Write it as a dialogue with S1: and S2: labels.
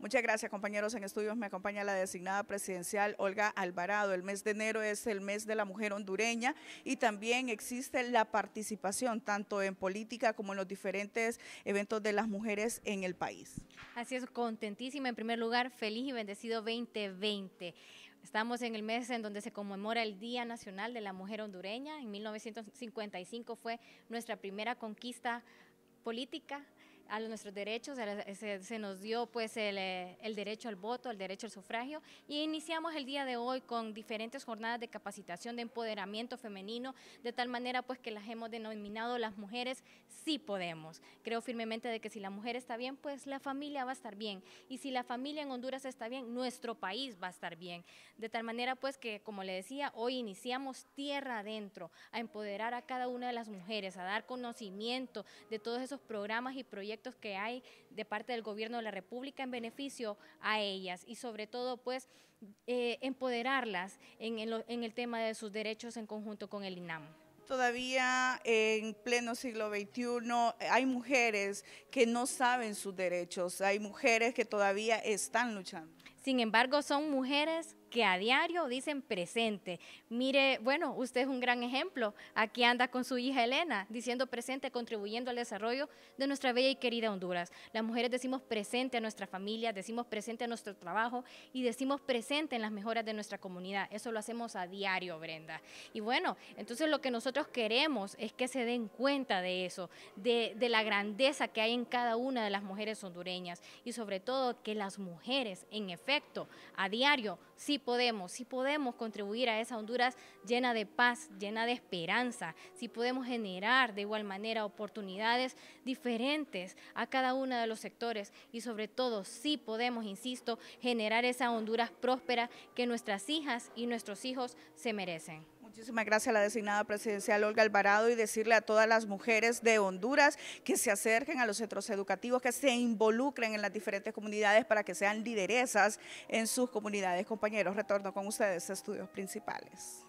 S1: Muchas gracias, compañeros en estudios. Me acompaña la designada presidencial Olga Alvarado. El mes de enero es el mes de la mujer hondureña y también existe la participación tanto en política como en los diferentes eventos de las mujeres en el país.
S2: Así es, contentísima. En primer lugar, feliz y bendecido 2020. Estamos en el mes en donde se conmemora el Día Nacional de la Mujer Hondureña. En 1955 fue nuestra primera conquista política a nuestros derechos, se, nos dio pues eh, el, derecho al voto, el derecho al sufragio y iniciamos el día de hoy con diferentes jornadas de capacitación de empoderamiento femenino, de tal manera pues que las hemos denominado las mujeres sí podemos. Creo firmemente de que si la mujer está bien, pues la familia va a estar bien y si la familia en Honduras está bien, nuestro país va a estar bien. De tal manera pues que como le decía, hoy iniciamos tierra adentro a empoderar a cada una de las mujeres, a dar conocimiento de todos esos programas y proyectos que hay de parte del gobierno de la República en beneficio a ellas y sobre todo pues eh, empoderarlas en, en el tema de sus derechos en conjunto con el INAM
S1: todavía en pleno siglo XXI hay mujeres que no saben sus derechos, hay mujeres que todavía están luchando. Sin embargo, son mujeres
S2: que a diario dicen presente. Mire, bueno, usted es un gran ejemplo. Aquí anda con su hija Elena, diciendo presente, contribuyendo al desarrollo de nuestra bella y querida Honduras. Las mujeres decimos presente a nuestra familia, decimos presente a nuestro trabajo y decimos presente en las mejoras de nuestra comunidad. Eso lo hacemos a diario, Brenda. Y bueno, entonces lo que nosotros queremos es que se den cuenta de eso, de, de la grandeza que hay en cada una de las mujeres hondureñas y sobre todo que las mujeres, en efecto, a diario, sí podemos, sí podemos contribuir a esa Honduras llena de paz, llena de esperanza, sí podemos generar de igual manera oportunidades diferentes a cada uno de los sectores y sobre todo sí podemos, insisto, generar esa Honduras próspera que nuestras hijas y nuestros hijos se merecen.
S1: Muchísimas gracias a la designada presidencial Olga Alvarado y decirle a todas las mujeres de Honduras que se acerquen a los centros educativos, que se involucren en las diferentes comunidades para que sean lideresas en sus comunidades. Compañeros, retorno con ustedes a estudios principales.